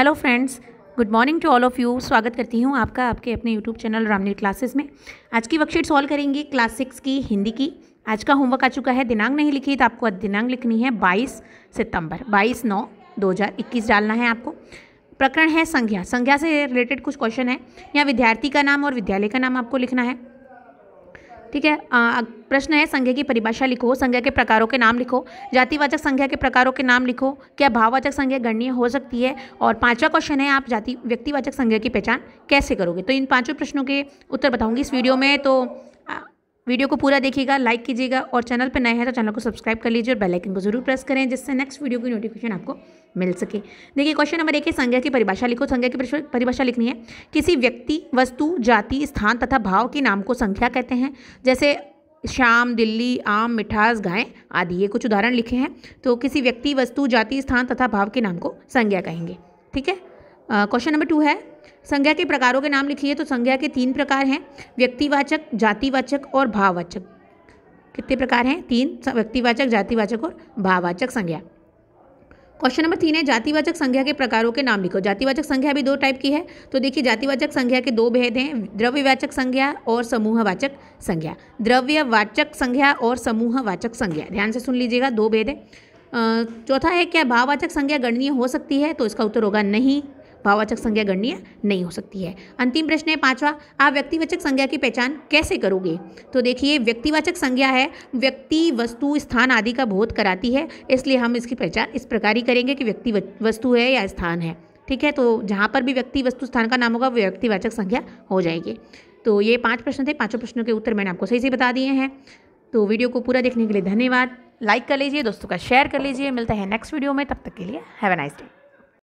hello friends good morning to all of you स्वागत करती हूँ आपका आपके अपने यूट्यूब चैनल रामनी क्लासेस में आज की वर्कशीट सॉल्व करेंगे क्लास सिक्स की हिंदी की आज का होमवर्क आ चुका है दिनांक नहीं लिखी तो आपको दिनांक लिखनी है 22 सितंबर 22 नौ 2021 डालना है आपको प्रकरण है संज्ञा संज्ञा से रिलेटेड कुछ क्वेश्चन है यहाँ विद्यार्थी का नाम और विद्यालय का नाम आपको लिखना है ठीक है प्रश्न है संज्ञा की परिभाषा लिखो संज्ञा के प्रकारों के नाम लिखो जातिवाचक संज्ञा के प्रकारों के नाम लिखो क्या भाववाचक संज्ञा गणनीय हो सकती है और पांचवा क्वेश्चन है आप जाति व्यक्तिवाचक संज्ञा की पहचान कैसे करोगे तो इन पांचों प्रश्नों के उत्तर बताऊंगी इस वीडियो में तो वीडियो को पूरा देखिएगा लाइक कीजिएगा और चैनल पर नए हैं तो चैनल को सब्सक्राइब कर लीजिए और बेलाइकन को जरूर प्रेस करें जिससे नेक्स्ट वीडियो की नोटिफिकेशन आपको मिल सके देखिए क्वेश्चन नंबर एक है संज्ञा की परिभाषा लिखो संज्ञा की परिभाषा लिखनी है किसी व्यक्ति वस्तु जाति स्थान तथा भाव के नाम को संख्या कहते हैं जैसे श्याम दिल्ली आम मिठास गाय आदि ये कुछ उदाहरण लिखे हैं तो किसी व्यक्ति वस्तु जाति स्थान तथा भाव के नाम को संज्ञा कहेंगे ठीक है क्वेश्चन नंबर टू है संज्ञा के प्रकारों के नाम लिखिए तो संज्ञा के तीन प्रकार हैं व्यक्तिवाचक जातिवाचक और भाववाचक कितने प्रकार हैं तीन व्यक्तिवाचक जातिवाचक और भाववाचक संज्ञा क्वेश्चन नंबर तीन है जातिवाचक संज्ञा के प्रकारों के नाम लिखो जातिवाचक संज्ञा भी दो टाइप की है तो देखिए जातिवाचक संज्ञा के दो भेद हैं द्रव्यवाचक संज्ञा और समूहवाचक संज्ञा द्रव्यवाचक संज्ञा और समूहवाचक संज्ञा ध्यान से सुन लीजिएगा दो भेद है चौथा है क्या भाववाचक संज्ञा गणनीय हो सकती है तो इसका उत्तर होगा नहीं भाववाचक संज्ञा गणनीय नहीं हो सकती है अंतिम प्रश्न है पांचवा आप व्यक्तिवाचक संज्ञा की पहचान कैसे करोगे तो देखिए व्यक्तिवाचक संज्ञा है व्यक्ति वस्तु स्थान आदि का बोध कराती है इसलिए हम इसकी पहचान इस प्रकार ही करेंगे कि व्यक्ति वस्तु है या स्थान है ठीक है तो जहाँ पर भी व्यक्ति वस्तु स्थान का नाम होगा व्यक्तिवाचक संज्ञा हो जाएगी तो ये पाँच प्रश्न थे पाँचों प्रश्नों के उत्तर मैंने आपको सही से बता दिए हैं तो वीडियो को पूरा देखने के लिए धन्यवाद लाइक कर लीजिए दोस्तों का शेयर कर लीजिए मिलता है नेक्स्ट वीडियो में तब तक के लिए हैव अ नाइस डे